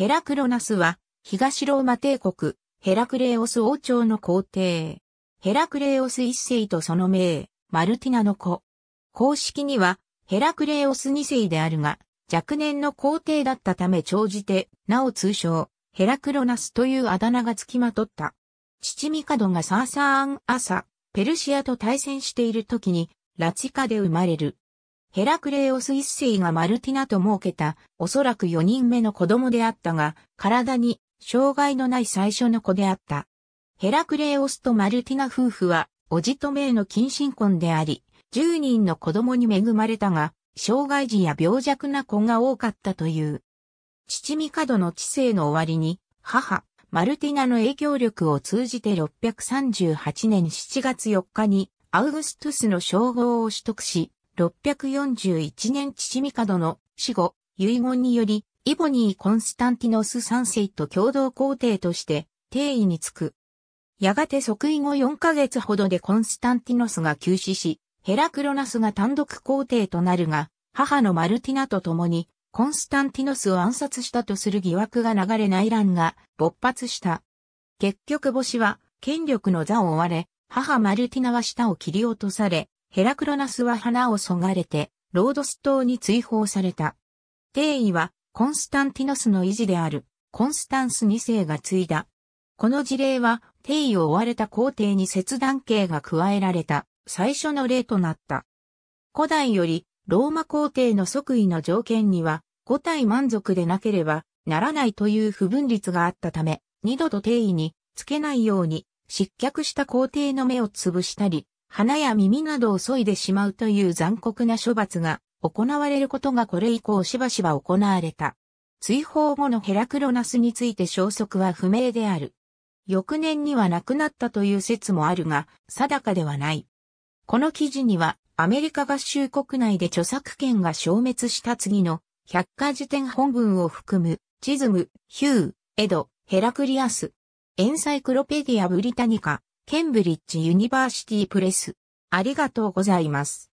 ヘラクロナスは、東ローマ帝国、ヘラクレオス王朝の皇帝。ヘラクレオス一世とその名、マルティナの子。公式には、ヘラクレオス二世であるが、若年の皇帝だったため長じて、なお通称、ヘラクロナスというあだ名が付きまとった。父ミカドがサーサーン・朝、ペルシアと対戦している時に、ラチカで生まれる。ヘラクレオス一世がマルティナと設けた、おそらく4人目の子供であったが、体に障害のない最初の子であった。ヘラクレオスとマルティナ夫婦は、おじとめへの近親婚であり、10人の子供に恵まれたが、障害児や病弱な子が多かったという。父ドの知性の終わりに、母、マルティナの影響力を通じて638年7月4日に、アウグストゥスの称号を取得し、641年父帝の死後、遺言により、イボニー・コンスタンティノス3世と共同皇帝として定位につく。やがて即位後4ヶ月ほどでコンスタンティノスが急死し、ヘラクロナスが単独皇帝となるが、母のマルティナと共に、コンスタンティノスを暗殺したとする疑惑が流れ内乱が勃発した。結局母子は権力の座を追われ、母マルティナは舌を切り落とされ、ヘラクロナスは花をそがれて、ロードス島に追放された。定位は、コンスタンティノスの維持である、コンスタンス2世が継いだ。この事例は、定位を追われた皇帝に切断刑が加えられた、最初の例となった。古代より、ローマ皇帝の即位の条件には、五体満足でなければならないという不分律があったため、二度と定位につけないように失脚した皇帝の目を潰したり、鼻や耳などを削いでしまうという残酷な処罰が行われることがこれ以降しばしば行われた。追放後のヘラクロナスについて消息は不明である。翌年には亡くなったという説もあるが、定かではない。この記事には、アメリカ合衆国内で著作権が消滅した次の百科事典本文を含む、チズム、ヒュー、エド、ヘラクリアス、エンサイクロペディア・ブリタニカ、ケンブリッジユニバーシティプレス。ありがとうございます。